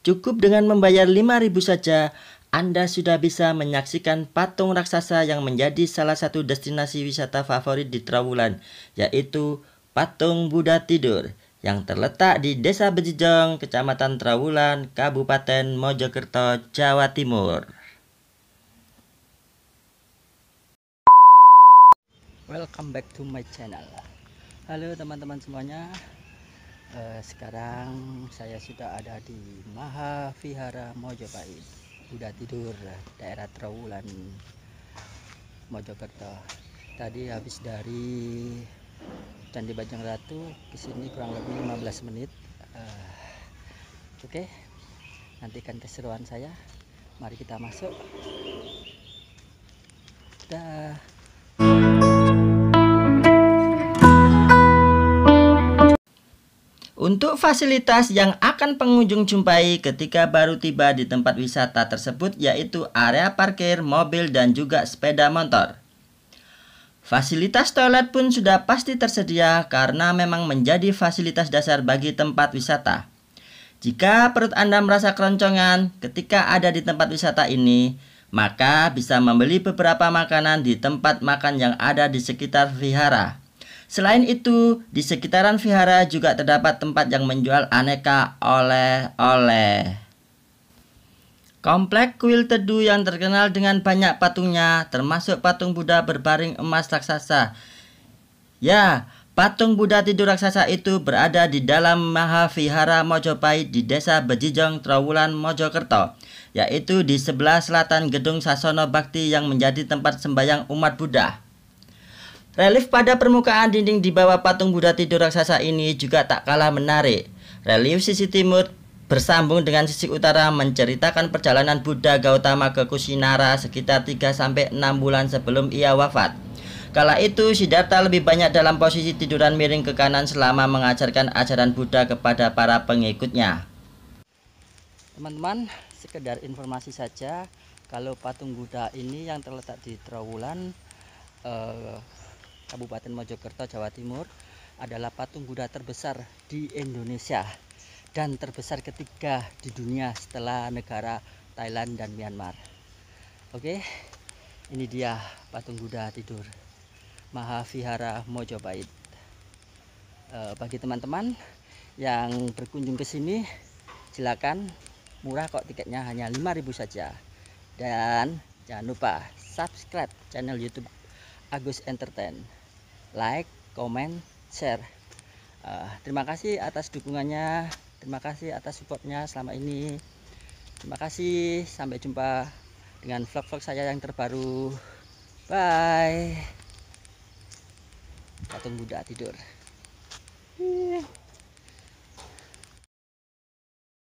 Cukup dengan membayar 5000 saja, Anda sudah bisa menyaksikan patung raksasa yang menjadi salah satu destinasi wisata favorit di Trawulan, yaitu Patung Buddha Tidur yang terletak di Desa Bejijong, Kecamatan Trawulan, Kabupaten Mojokerto, Jawa Timur. Welcome back to my channel. Halo teman-teman semuanya. Eh, sekarang saya sudah ada di Mahavihara Mojopahit udah tidur daerah Trawulan Mojokerto tadi habis dari Candi Bajang Ratu ke sini kurang lebih 15 menit uh, oke okay. nantikan keseruan saya mari kita masuk dah Untuk fasilitas yang akan pengunjung jumpai ketika baru tiba di tempat wisata tersebut yaitu area parkir mobil dan juga sepeda motor. Fasilitas toilet pun sudah pasti tersedia karena memang menjadi fasilitas dasar bagi tempat wisata. Jika perut Anda merasa keroncongan ketika ada di tempat wisata ini, maka bisa membeli beberapa makanan di tempat makan yang ada di sekitar vihara. Selain itu, di sekitaran vihara juga terdapat tempat yang menjual aneka oleh-oleh. Komplek kuil teduh yang terkenal dengan banyak patungnya, termasuk patung Buddha berbaring emas raksasa. Ya, patung Buddha tidur raksasa itu berada di dalam Mahavihara Mojopahit di desa Bejijong, Trawulan, Mojokerto, yaitu di sebelah selatan gedung Sasono Bakti yang menjadi tempat sembayang umat Buddha. Relief pada permukaan dinding di bawah patung Buddha tidur raksasa ini juga tak kalah menarik. Relief sisi timur bersambung dengan sisi utara menceritakan perjalanan Buddha Gautama ke Kusinara sekitar 3-6 bulan sebelum ia wafat. Kala itu, Siddhartha lebih banyak dalam posisi tiduran miring ke kanan selama mengajarkan ajaran Buddha kepada para pengikutnya. Teman-teman, sekedar informasi saja, kalau patung Buddha ini yang terletak di Trawulan, eh, Kabupaten Mojokerto, Jawa Timur adalah patung Buddha terbesar di Indonesia dan terbesar ketiga di dunia setelah negara Thailand dan Myanmar. Oke, ini dia patung Buddha tidur Mahavihara Mojobait. E, bagi teman-teman yang berkunjung ke sini, silakan murah kok tiketnya hanya 5.000 saja. Dan jangan lupa subscribe channel YouTube Agus Entertain like, comment, share. Uh, terima kasih atas dukungannya, terima kasih atas supportnya selama ini. Terima kasih, sampai jumpa dengan vlog-vlog saya yang terbaru. Bye. Patung Buddha tidur. Yeah.